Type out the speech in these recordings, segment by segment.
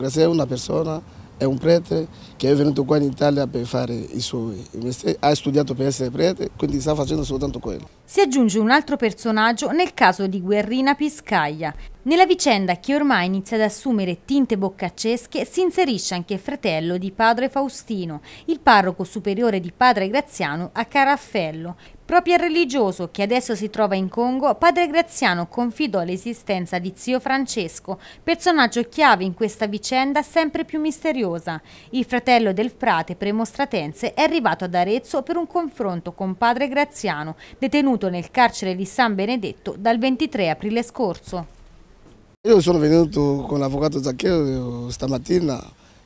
Grazie a una persona, è un prete che è venuto qua in Italia per fare i suoi mestieri, ha studiato per essere prete, quindi sta facendo soltanto quello. Si aggiunge un altro personaggio nel caso di Guerrina Piscaglia. Nella vicenda che ormai inizia ad assumere tinte boccaccesche si inserisce anche il fratello di padre Faustino, il parroco superiore di padre Graziano a Caraffello, Proprio il religioso che adesso si trova in Congo, padre Graziano confidò l'esistenza di zio Francesco, personaggio chiave in questa vicenda sempre più misteriosa. Il fratello del frate premostratense è arrivato ad Arezzo per un confronto con padre Graziano, detenuto nel carcere di San Benedetto dal 23 aprile scorso. Io sono venuto con l'avvocato Zaccheo stamattina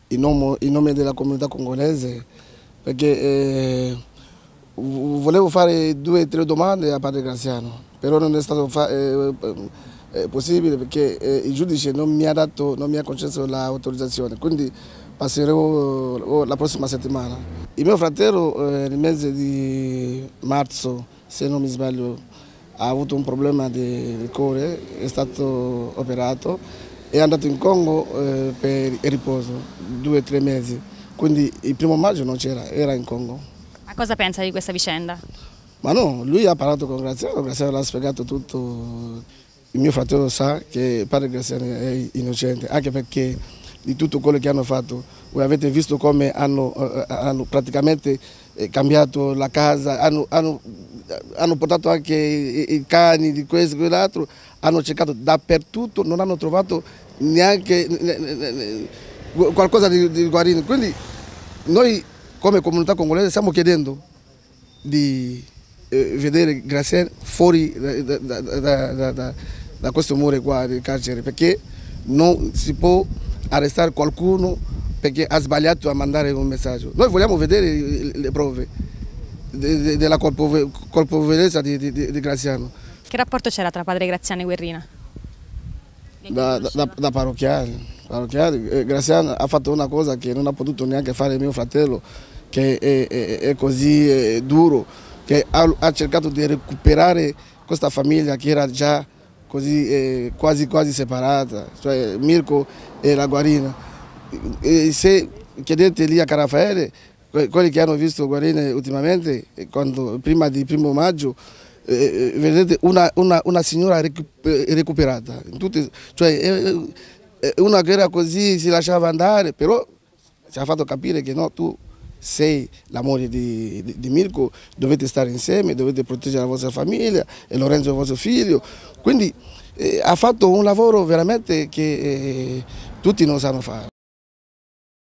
in nome, in nome, della comunità congolese perché eh, Volevo fare due o tre domande a padre Graziano, però non è stato eh, eh, eh, possibile perché eh, il giudice non mi ha, dato, non mi ha concesso l'autorizzazione, quindi passerò oh, la prossima settimana. Il mio fratello eh, nel mese di marzo, se non mi sbaglio, ha avuto un problema di, di cuore, è stato operato, e è andato in Congo eh, per il riposo, due o tre mesi, quindi il primo maggio non c'era, era in Congo cosa pensa di questa vicenda? Ma no, lui ha parlato con Graziano, Graziano l'ha spiegato tutto. Il mio fratello sa che padre Graziano è innocente, anche perché di tutto quello che hanno fatto, voi avete visto come hanno, eh, eh, hanno praticamente eh, cambiato la casa, hanno, hanno, hanno portato anche i, i, cani di questo e quell'altro, hanno cercato dappertutto, non hanno trovato neanche qualcosa di, di guarino. Quindi noi come comunità congolese stiamo chiedendo di eh, vedere Graziani fuori da, da, da, da, questo muro qua del carcere perché non si può arrestare qualcuno perché ha sbagliato a mandare un messaggio. Noi vogliamo vedere le prove della colpevolezza di, di, di, Graziano. Che rapporto c'era tra padre Graziano e Guerrina? Da, da, da, da parrocchiale. Cioè, eh, Graziano ha fatto una cosa che non ha potuto neanche fare mio fratello, che è, è, è così è duro, che ha, ha, cercato di recuperare questa famiglia che era già così, eh, quasi quasi separata, cioè Mirko e la Guarina. E se chiedete lì a Carafaele, quelli che hanno visto Guarina ultimamente, eh, quando, prima di primo maggio, eh, eh vedete una, una, una signora recuperata, tutte, cioè, eh, eh, una guerra così si lasciava andare, però ci ha fatto capire che no, tu sei l'amore di, di, di, Mirko, dovete stare insieme, dovete proteggere la vostra famiglia e Lorenzo il vostro figlio. Quindi eh, ha fatto un lavoro veramente che eh, tutti non sanno fare.